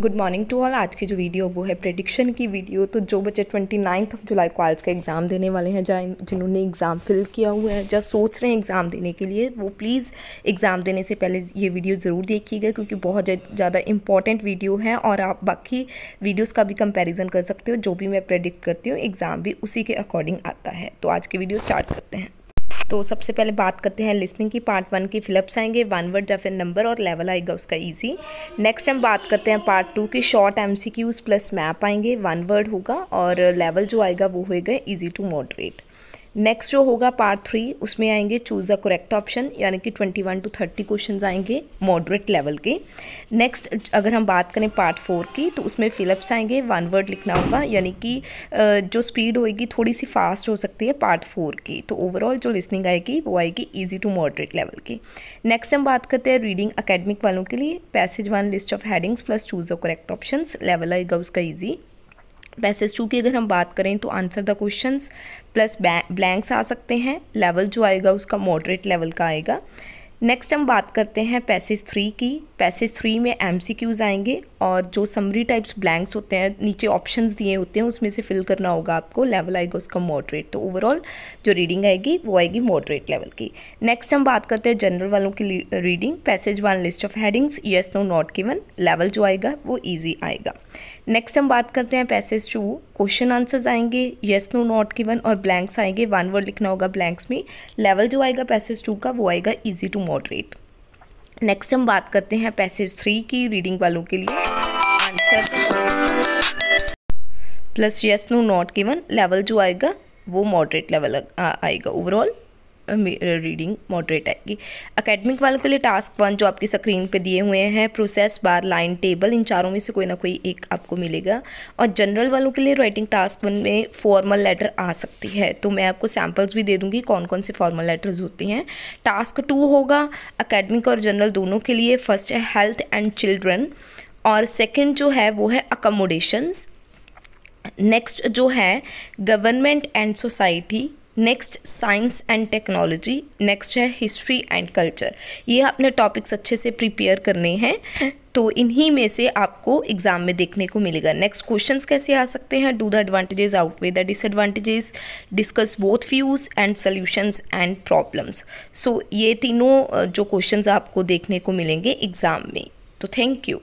good morning to all आज की जो वीडियो वो है प्रडिक्शन की वीडियो तो जो बच्चे ट्वेंटी नाइन्थ ऑफ जुलाई को आज का एग्ज़ाम देने वाले हैं जहाँ जिन्होंने एग्ज़ाम फिल किया हुआ है जहाँ सोच रहे हैं एग्ज़ाम देने के लिए वो प्लीज़ एग्ज़ाम देने से पहले ये वीडियो ज़रूर देखिएगा क्योंकि बहुत ज़्यादा इंपॉर्टेंट वीडियो है और आप बाकी वीडियोज़ का भी कंपेरिजन कर सकते हो जो भी मैं प्रडिक्ट करती हूँ एग्ज़ाम भी उसी के अकॉर्डिंग आता है तो आज की वीडियो स्टार्ट करते हैं तो सबसे पहले बात करते हैं लिस्निंग की पार्ट वन की फिलअप्स आएंगे वन वर्ड या फिर नंबर और लेवल आएगा उसका इजी नेक्स्ट हम बात करते हैं पार्ट टू की short M C Qs plus map आएंगे वन वर्ड होगा और लेवल जो आएगा वो होएगा ईजी टू मॉडरेट नेक्स्ट जो होगा पार्ट थ्री उसमें आएंगे चूज़ द करेक्ट ऑप्शन यानी कि twenty one to thirty question आएंगे मॉडरेट लेवल के नेक्स्ट अगर हम बात करें पार्ट फोर की तो उसमें फिलअप्स आएंगे वन वर्ड लिखना होगा यानी कि जो स्पीड होएगी थोड़ी सी फास्ट हो सकती है पार्ट फोर की तो ओवरऑल जो लिसनिंग आएगी वो आएगी ईजी टू मॉडरेट लेवल की नेक्स्ट हम बात करते हैं रीडिंग अकेडमिक वालों के लिए passage one list of headings plus choose the correct option level आएगा उसका ईजी पैसेज टू की अगर हम बात करें तो answer the question plus blanks आ सकते हैं लेवल जो आएगा उसका मॉडरेट लेवल का आएगा नेक्स्ट हम बात करते हैं पैसेज थ्री की पैसेज थ्री में एम सी क्यूज़ आएंगे और जो समरी टाइप्स ब्लैंक्स होते हैं नीचे ऑप्शंस दिए होते हैं उसमें से फिल करना होगा आपको लेवल आएगा उसका मॉडरेट तो ओवरऑल जो रीडिंग आएगी वो आएगी मॉडरेट लेवल की नेक्स्ट हम बात करते हैं जनरल वालों की reading passage one list of headings yes no not given level जो आएगा वो ईजी आएगा नेक्स्ट हम बात करते हैं पैसेज टू क्वेश्चन आंसर्स आएंगे येस नो नॉट गिवन और ब्लैंक्स आएंगे वन वर्ड लिखना होगा ब्लैंक्स में लेवल जो आएगा पैसेज टू का वो आएगा ईजी टू मॉडरेट नेक्स्ट हम बात करते हैं पैसेज थ्री की रीडिंग वालों के लिए answer plus yes no not given level जो आएगा वो मॉडरेट लेवल आएगा ओवरऑल रीडिंग मॉडरेट आएगी अकेडमिक वालों के लिए टास्क वन जो आपकी स्क्रीन पे दिए हुए हैं प्रोसेस बार लाइन टेबल इन चारों में से कोई ना कोई एक आपको मिलेगा और जनरल वालों के लिए राइटिंग टास्क वन में फॉर्मल लेटर आ सकती है तो मैं आपको सैम्पल्स भी दे दूँगी कौन कौन से फॉर्मल लेटर्स होते हैं टास्क टू होगा अकेडमिक और जनरल दोनों के लिए फर्स्ट है हेल्थ एंड चिल्ड्रन और सेकेंड जो है वो है अकोमोडेशंस नेक्स्ट जो है government and society next science and technology next है हिस्ट्री एंड कल्चर ये आपने टॉपिक्स अच्छे से प्रिपेयर करने हैं तो इन्हीं में से आपको एग्जाम में देखने को मिलेगा नेक्स्ट क्वेश्चंस कैसे आ सकते हैं do the advantages outweigh the disadvantages discuss both views and solutions and problems so ये तीनों जो क्वेश्चंस आपको देखने को मिलेंगे एग्ज़ाम में तो थैंक यू